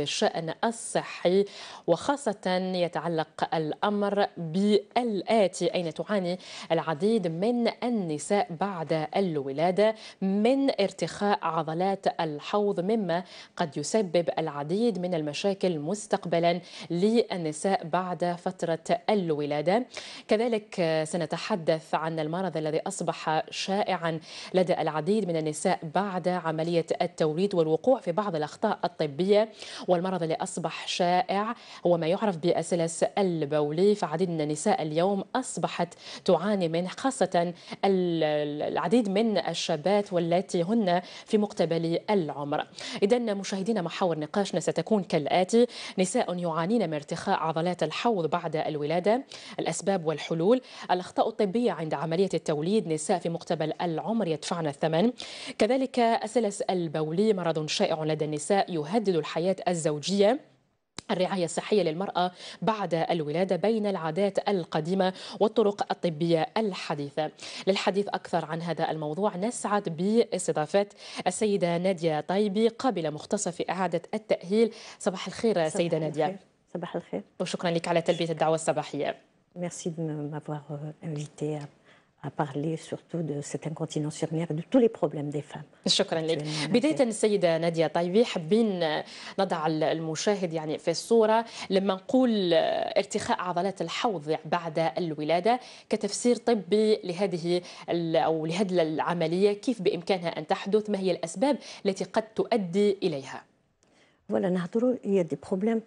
الشأن الصحي وخاصة يتعلق الأمر بالآتي أين تعاني العديد من النساء بعد الولادة من ارتخاء عضلات الحوض مما قد يسبب العديد من المشاكل مستقبلا للنساء بعد فترة الولادة كذلك سنتحدث عن المرض الذي أصبح شائعا لدى العديد من النساء بعد عملية التوليد والوقوع في بعض الأخطاء الطبية والمرض اللي أصبح شائع هو ما يعرف بأسلس البولي فعديد من النساء اليوم أصبحت تعاني منه خاصة العديد من الشابات واللاتي هن في مقتبل العمر إذا مشاهدينا محاور نقاشنا ستكون كالآتي نساء يعانين من ارتخاء عضلات الحوض بعد الولادة الأسباب والحلول الأخطاء الطبية عند عملية التوليد نساء في مقتبل العمر يدفعن الثمن كذلك أسلس البولي مرض شائع لدى النساء يهدد الحياة الزوجيه الرعاية الصحية للمرأة بعد الولادة بين العادات القديمة والطرق الطبية الحديثة للحديث أكثر عن هذا الموضوع نسعد باستضافة السيدة نادية طيبي قابلة مختصة في إعادة التأهيل صباح الخير صباح سيدة نادية صباح الخير وشكرا لك على تلبية الدعوة الصباحية Merci de m'avoir invité à à parler surtout de cette incontinence urinaire et de tous les problèmes des femmes. شكرا لك. بداية السيدة نادية طيبي حابين نضع المشاهد يعني في الصورة لما نقول آه، ارتخاء عضلات الحوض بعد الولادة كتفسير طبي لهذه أو لهذه العملية كيف بإمكانها أن تحدث ما هي الأسباب التي قد تؤدي إليها؟ فوالا نهضروا هي دي بروبليم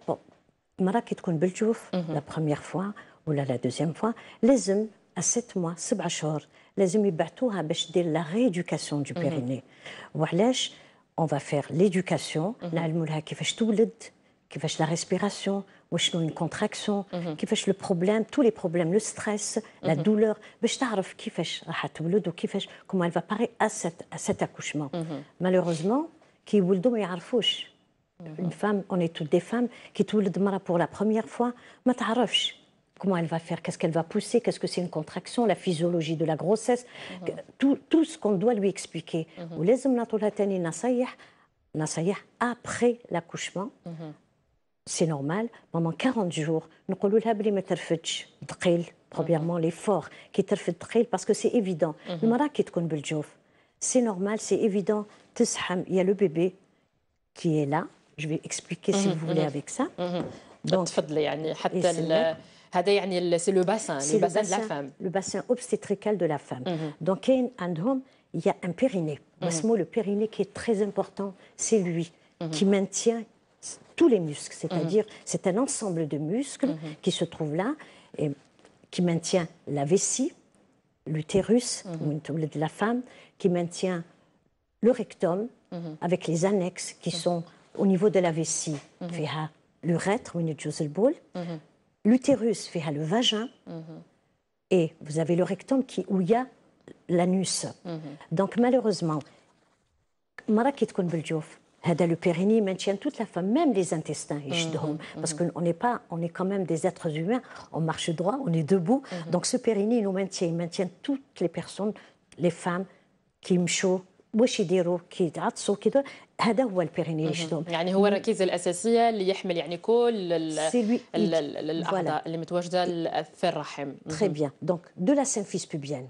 مرة كي تكون بالجوف لا بروميير فوا ولا لا دوزيام فوا لازم À 7 mois, 7 jours, il faut bateaux, on va la rééducation du mhm. périnée. Ou on va faire l'éducation. on va me l'a qui fait tout la respiration, où une contraction, mhm. qui le problème, tous les problèmes, le stress, la mhm. douleur. pour je t'arrive qui fait la pâte comment elle va paraître à cet accouchement. Malheureusement, qui voudra faire fauche une femme. On est toutes des femmes qui tout le pour la première fois, mais pas comment elle va faire, qu'est-ce qu'elle va pousser, qu'est-ce que c'est une contraction, la physiologie de la grossesse, mhm. tout, ce qu'on doit lui expliquer. Mm -hmm. Après l'accouchement, mhm. c'est normal, pendant 40 jours, nous premièrement mhm. l'effort, qui parce que c'est évident. C'est normal, c'est évident. Il y a le bébé qui est là. Je vais expliquer si vous voulez avec ça. Donc, c'est le bassin, le, bassin, de la femme. Le bassin obstétrical de la femme. Mm-hmm. Donc, il y a un périnée. Mhm. mot, le périnée qui est très important, c'est lui mhm. qui maintient tous les muscles. Mhm. C'est-à-dire, c'est un ensemble de muscles qui se trouve là et qui maintient la vessie, l'utérus, de la femme, qui maintient le rectum avec les annexes qui sont au niveau de la vessie, l'urètre, une hmm l'utérus fait le vagin mhm. et vous avez le rectum qui, où il y a l'anus. Mhm. Donc malheureusement, le périnée maintient toute la femme, même les intestins. Mhm. Parce qu'on n'est pas, on est quand même des êtres humains, on marche droit, on est debout. Donc ce périnée, nous maintient, il maintient toutes les personnes, les femmes qui me qui qui c'est lui qui est la Très bien. Donc, de la sainte fils pubienne,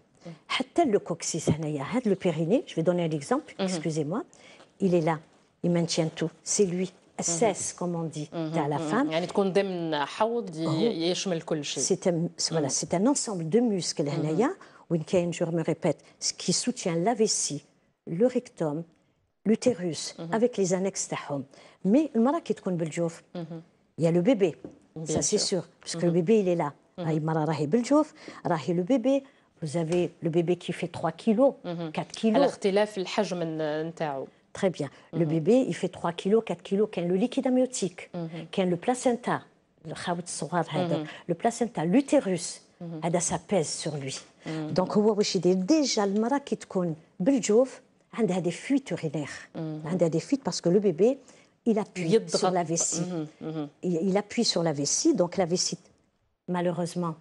le coccyx, je vais donner un exemple, excusez-moi, il est là, il maintient tout. C'est lui, c'est comme on dit, à la femme. Oh. C'est un ensemble de muscles, je me répète, qui soutient la vessie, le rectum l'utérus, mhm. avec les annexes Mais le mara qui est بالجوف, mhm. il y a le bébé, ça c'est sûr, parce que le mhm. bébé il est là. Ah, le bébé, vous avez le bébé qui fait 3 kg, 4 kilos. Euh, Très bien. Le bébé, il fait 3 kg, 4 kg' qui le liquide amniotique, qui a le placenta, le placenta, l'utérus, ça pèse sur lui. Donc, déjà, le mara qui est بالجوف, a des fuites urinaires a mhm. des fuites parce que le bébé il appuie sur la vessie mhm, mhm. il appuie sur la vessie donc la vessie malheureusement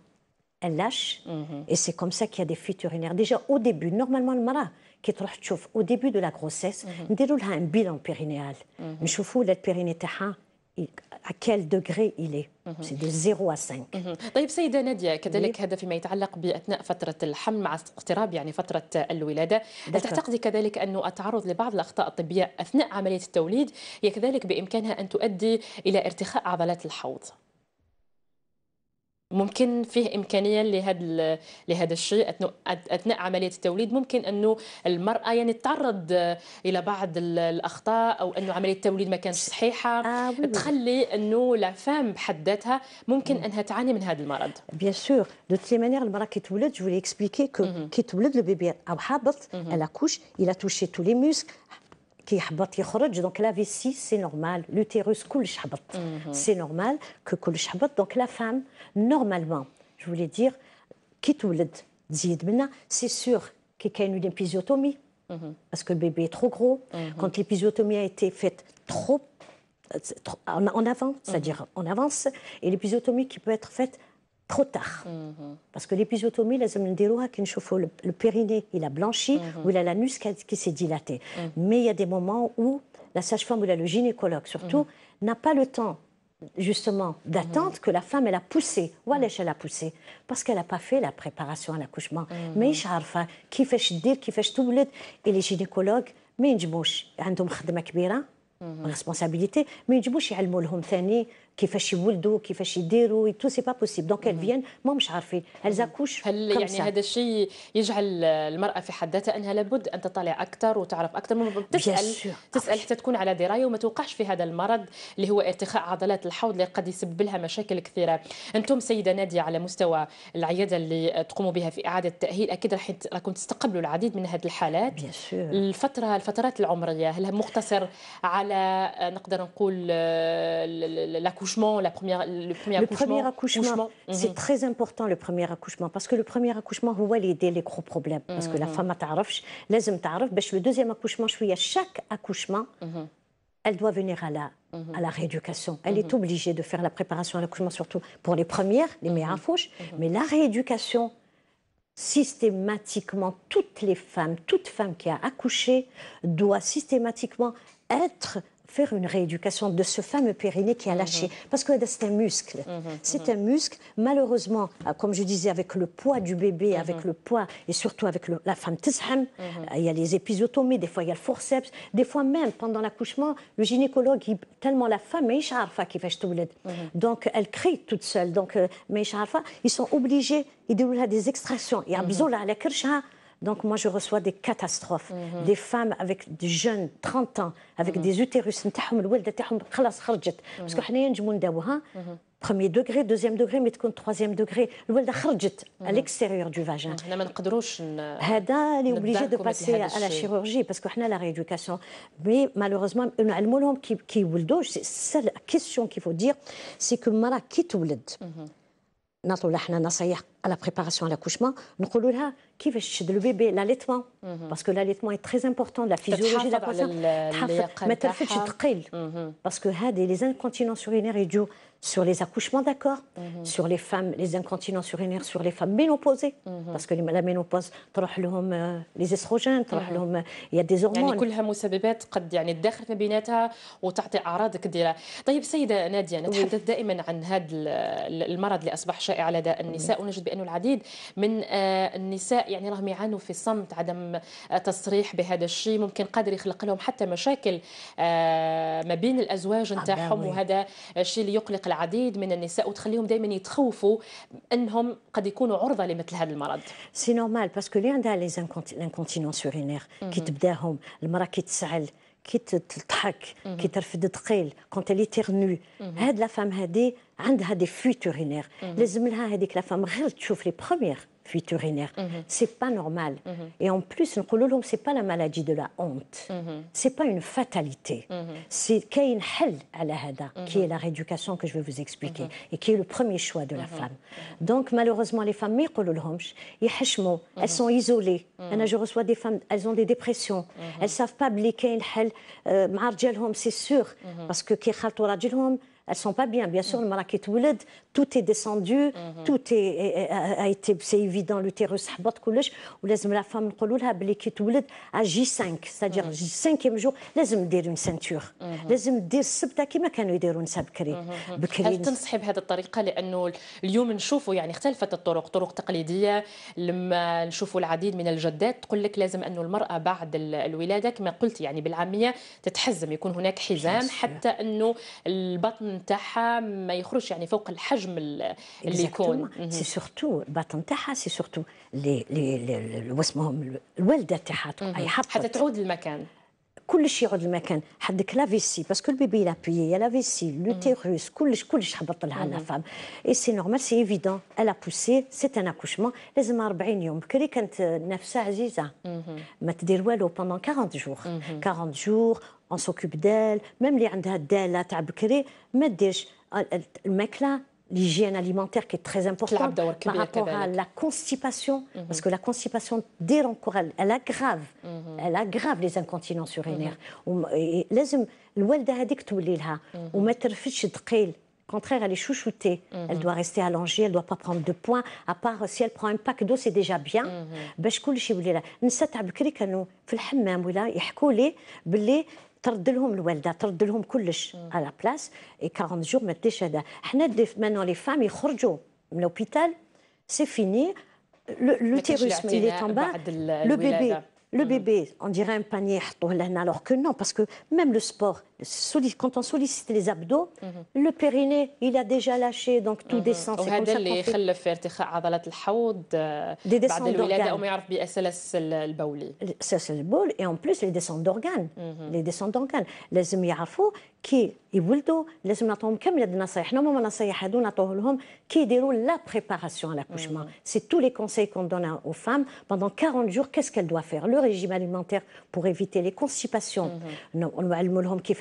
elle lâche et c'est comme ça qu'il y a des fuites urinaires déjà au début normalement le mara qui تروح chauffe au début de la grossesse il لها un bilan périnéal نشوفوا la périnée à quel degré il est mhm. c'est de 0 à 5 mhm. طيب سيدة نادية كذلك هذا فيما يتعلق بأثناء فترة الحمل مع اقتراب يعني فترة الولادة هل تعتقدي كذلك أن التعرض لبعض الأخطاء الطبية أثناء عملية التوليد هي كذلك بإمكانها أن تؤدي إلى ارتخاء عضلات الحوض ممكن فيه امكانيه لهذا لهذا الشيء اثناء عمليه التوليد ممكن انه المراه يعني تتعرض الى بعض الاخطاء او انه عمليه التوليد ما كانتش صحيحه آه تخلي انه لا فام بحد ذاتها ممكن انها تعاني من هذا المرض بيان سور دو تي مانيير المراه كي تولد جو لي اكسبليكي كو كي تولد لو بيبي او حابط على كوش الى توشي تو لي موسك qui donc la vessie c'est normal l'utérus coule chabot c'est normal que le chabot donc la femme normalement je voulais dire qui c'est sûr qu'il y a une épisiotomie parce que le bébé est trop gros quand l'épisiotomie a été faite trop, euh, en avant c'est-à-dire en avance et l'épisiotomie qui peut être faite trop tard. Mhm. Parce que l'épisiotomie, ah, le périnée, il a blanchi, mhm. ou il a l'anus qui, s'est dilaté. Mhm. Mais il y a des moments où la sage-femme ou le gynécologue surtout n'a pas le temps justement d'attente que la femme elle a poussé وعلاش elle a poussé parce qu'elle n'a pas fait la préparation à l'accouchement Mais dire, qui qui دير كيفاش تولد et les gynécologues mais Ils عندهم une responsabilité mais ينجموش يعلموا responsabilité. كيفاش يولدوا كيفاش يديروا تو سي با بوسيبل دونك هل فيان ما مش عارفين هل زاكوش هل يعني هذا الشيء يجعل المراه في حد ذاتها انها لابد ان تطلع اكثر وتعرف اكثر من تسال تسال حتى تكون على درايه وما توقعش في هذا المرض اللي هو ارتخاء عضلات الحوض اللي قد يسبب لها مشاكل كثيره انتم سيده ناديه على مستوى العياده اللي تقوموا بها في اعاده التاهيل اكيد راح راكم تستقبلوا العديد من هذه الحالات الفتره الفترات العمريه هل مقتصر على نقدر نقول آه، لاكوش la première, le premier accouchement. c'est mhm. très important le premier accouchement parce que le premier accouchement vous اللي aider les gros problèmes parce que la mhm. femme a تعرفش le deuxième accouchement à chaque accouchement mhm. elle doit venir à la, à la rééducation. Elle est obligée de faire la préparation à l'accouchement, surtout pour les premières, les meilleures fouches. Mais la rééducation, systématiquement, toutes les femmes, toute femme qui a accouché doit systématiquement être faire une rééducation de ce fameux périnée qui a mhm. lâché. Parce que c'est un muscle. Mhm. Mhm. C'est un muscle. Malheureusement, euh, comme je disais, avec le poids du bébé, avec le poids et surtout avec la femme euh, il y a les épisotomies, des fois il y a le forceps, des fois même pendant l'accouchement, le gynécologue, tellement la femme, fait donc elle crie toute seule. Donc, euh, ils sont obligés, ils déroulent des extractions. Il y a besoin de la donc moi, je reçois des catastrophes. Mhm. Des femmes avec des jeunes, 30 ans, avec mm -hmm. des utérus, mhm. parce que mhm. premier degré, deuxième degré, mais تكون troisième degré. الوالدة خرجت à l'extérieur du vagin. Elle est obligée هذا obligé de passer à la chirurgie parce que a la rééducation mais malheureusement la لهم كي كي يولدوا سي لا كيسيون كيفو دير سي كو مرا كي تولد نعطوا لها حنا à la préparation à l'accouchement نقولوا لها كيفاش تشد البيبي لاليتمون باسكو لاليتمون اي تري امبورطون لا فيزيولوجي لا تحافظ ما ترفدش تقل باسكو هذه لي انكونتينونس urinaires يجوا sur les accouchements d'accord, mm -hmm. sur les femmes, les incontinences urinaires, sur les femmes ménopausées, mm -hmm. parce que la ménopause, les estrogènes, mm -hmm. il y a des hormones. يعني كلها مسببات قد يعني تداخل ما بيناتها وتعطي اعراض كثيره. طيب سيده ناديه نتحدث دائما عن هذا المرض اللي اصبح شائع لدى النساء ونجد بان لانه العديد من آه، النساء يعني راهم يعانوا في الصمت عدم آه، تصريح بهذا الشيء ممكن قادر يخلق لهم حتى مشاكل آه، ما بين الازواج نتاعهم نعم. وهذا الشيء اللي يقلق العديد من النساء وتخليهم دائما يتخوفوا انهم قد يكونوا عرضه لمثل هذا المرض سي نورمال باسكو اللي عندها لي لانكونتينونس كي تبداهم المراه كي تسعل كي تضحك كي ترفد ثقيل كونت اللي تيغنو هاد لا فام هادي عندها دي فيوت اورينير لازم لها هذيك لا فام غير تشوف لي بروميير Mhm. C'est pas normal. Mhm. Et en plus, le ce c'est pas la maladie de la honte. Mhm. C'est pas une fatalité. C'est hell qui est la rééducation que je vais vous expliquer et qui est le premier choix de la femme. Donc, malheureusement, les femmes, elles sont isolées. Je reçois des femmes, elles ont des dépressions. Elles savent pas bliquer, euh, c'est sûr. Parce que elles sont pas bien. Bien sûr, le pas tout est descendu mm -hmm. tout est a été c'est évident l'utérus حبط كلش ولازم لا فام نقولوا لها بلي كي تولد ا جي 5 سادير سانكيم جور لازم دير اون سانتور لازم دير السبته كما كانوا يديروا النساء بكري بكري هل تنصحي بهذه الطريقه لانه اليوم نشوفوا يعني اختلفت الطرق طرق تقليديه لما نشوفوا العديد من الجدات تقول لك لازم انه المراه بعد الولاده كما قلت يعني بالعاميه تتحزم يكون هناك حزام حتى انه البطن تاعها ما يخرجش يعني فوق الحجم الحجم اللي يكون سي سورتو الباطن تاعها سي سورتو لي لي واسمهم الوالده تاعها حتى تعود للمكان كلش يعود المكان حدك لا فيسي باسكو البيبي بيي لا فيسي لو تيروس كلش كلش هبط لها لا فام اي سي نورمال سي ايفيدون الا بوسي سي ان اكوشمون لازم 40 يوم بكري كانت نفسها عزيزه ما تدير والو بوندون 40 جور 40 جور اون سوكوب ديل ميم اللي عندها الداله تاع بكري ما ديرش الماكله l'hygiène alimentaire qui est très importante par rapport à la constipation, mhm. parce que la constipation, dès l'encore, elle, aggrave, mhm. elle aggrave les incontinences urinaires. لازم الوالدة هذيك تولي لها وما ترفدش contraire, elle est chouchoutée. Mhm. Elle doit rester allongée, elle ne doit pas prendre de poids. À part si elle prend un pack d'eau, c'est déjà bien. باش كل يولي لها. كانوا في الحمام ولا ils ont des gens à la place et 40 jours, Maintenant, les femmes sont en C'est fini. Le il est en bas. Le bébé, on dirait un panier, alors que non, parce que même le sport quand on sollicite les abdos, mhm. le périnée, il a déjà lâché, donc tout mhm. descend. وهذا les خلى les le et en plus les descentes d'organes. Mhm. Les descentes d'organes. Les يعرفوا كي يولدوا لازم نعطوهم كامل هاد النصايح هما النصايح هادو نعطوه aux femmes pendant 40 jours qu'est-ce qu'elles doivent faire le régime alimentaire pour éviter les constipations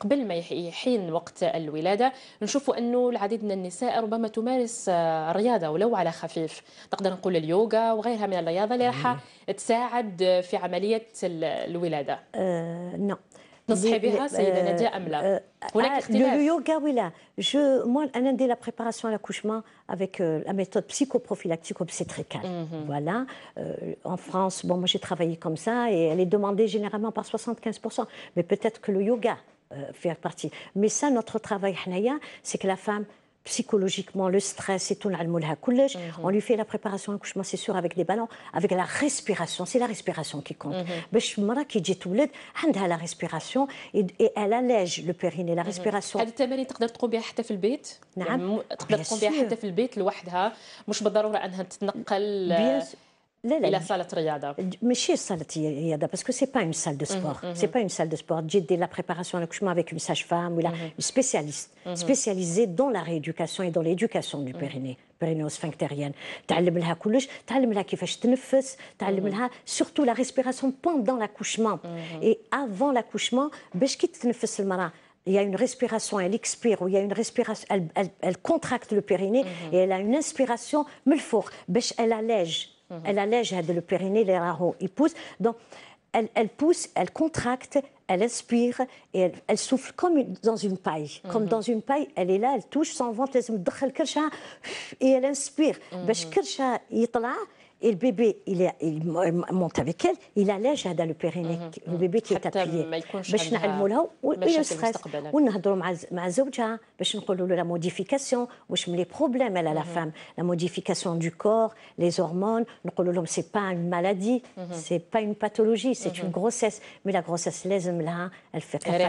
قبل ما يحين وقت الولاده نشوفوا انه العديد من النساء ربما تمارس آه، رياضه ولو على خفيف تقدر نقول اليوغا وغيرها من الرياضه اللي راح تساعد في عمليه الولاده آه، نعم تنصحي بها سيده نجاة ام لا؟ آه، هناك آه، اختلاف لو يوغا ولا جو مو انا ندير لا بريباراسيون لاكوشمون افيك Voilà. Euh, en France, bon, moi j'ai travaillé comme ça et elle est demandée généralement par 75%, mais peut-être que le yoga Euh, faire partie. Mais ça, notre travail, c'est que la femme, psychologiquement, le stress tout, mhm. on lui fait la préparation à l'accouchement, c'est sûr, avec des ballons, avec la respiration. C'est la respiration qui compte. Bechmara qui dit tout temps, elle a la respiration et, elle allège le périnée, la mhm. respiration. Elle التمارين تقدر تقوم faire حتى في البيت نعم تقدر تقوم بها la salle Triada Mais salle parce que ce n'est pas une salle de mhm, sport. Mhm. C'est pas une salle de sport. J'ai la préparation à l'accouchement avec une sage-femme mhm. une spécialiste, spécialisée dans la rééducation et dans l'éducation du périnée. Mmh. sphinctérienne. la la surtout la respiration pendant l'accouchement. Et avant l'accouchement, beshkit le Il y a une respiration, elle expire, ou il y a une respiration, elle, elle, contracte le périnée, et elle a une inspiration, mulfour, elle allège. Mhm. Elle allège le périnée, les rareaux, il pousse. Donc, elle, elle, pousse, elle contracte, elle inspire et elle, souffle comme dans une paille. Mhm. Comme dans une paille, elle est là, elle touche son ventre, et elle inspire. Mm et le bébé, il, monte avec elle, il allège à hein, le périnée, mhm, le bébé qui est appuyé. Je ne sais pas le stress. a la modification, les problèmes à la mhm. femme, la modification du corps, les hormones. Ce n'est pas une maladie, mhm. c'est pas une pathologie, c'est une grossesse. Mais la grossesse, elle, elle fait très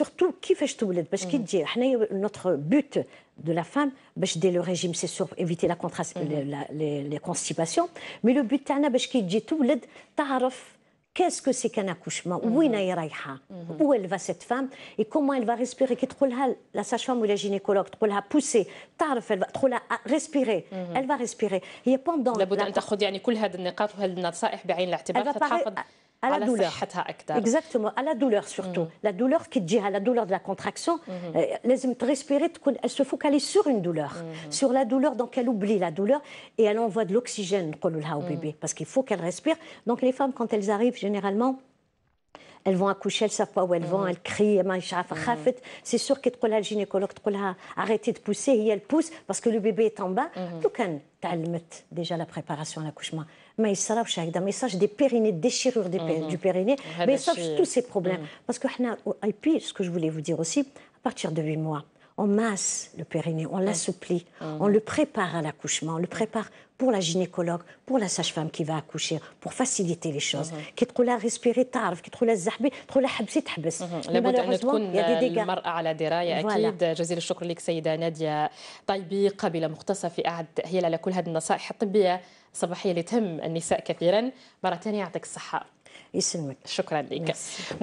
Surtout, qui fait tu Notre but, de la femme, bah, dès le régime, c'est sûr, éviter la constipation. Mm-hmm. les constipations. Mais le but, bah, qu'est-ce que c'est qu'un accouchement où mm-hmm. est mm-hmm. Où elle va cette femme Et comment elle va respirer La sage-femme ou la gynécologue, elle va pousser, elle va respirer. Elle va respirer. Et pendant. La à la douleur. Exactement, à la douleur surtout. Mm. La douleur qui dit à la douleur de la contraction, mm-hmm. euh, les respirer, elle se focalise sur une douleur, mm-hmm. sur la douleur, donc elle oublie la douleur et elle envoie de l'oxygène au mm. bébé parce qu'il faut qu'elle respire. Donc les femmes, quand elles arrivent, généralement, elles vont accoucher, elles ne savent pas où elles vont, mm-hmm. elles crient, c'est sûr qu'elle la gynécologue, arrêtez de pousser, et elle pousse parce que le bébé est en bas. a déjà la préparation à l'accouchement. Mhm. mais bah, il s'arrache avec des messages des périnées, déchirures des périnées, du périnée, mais il tous ces problèmes. Mhm. Parce que, et eh, puis, ce que je voulais vous dire aussi, à partir de 8 mois, en masse le périnée, on l'assouplit, ah. on le prépare à l'accouchement, on le prépare pour la gynécologue, pour la sage-femme qui va accoucher, pour faciliter les choses. كي تقول لها ريسبيري تعرف، كي تقول لها زحبي، تقول لها حبسي تحبس. لابد أن تكون المرأة على دراية أكيد. جزيل الشكر لك سيدة نادية طيبي قابلة مختصة في أعد هي على كل هذه النصائح الطبية الصباحية اللي تهم النساء كثيرا. مرة ثانية يعطيك الصحة. يسلمك. شكرا لك.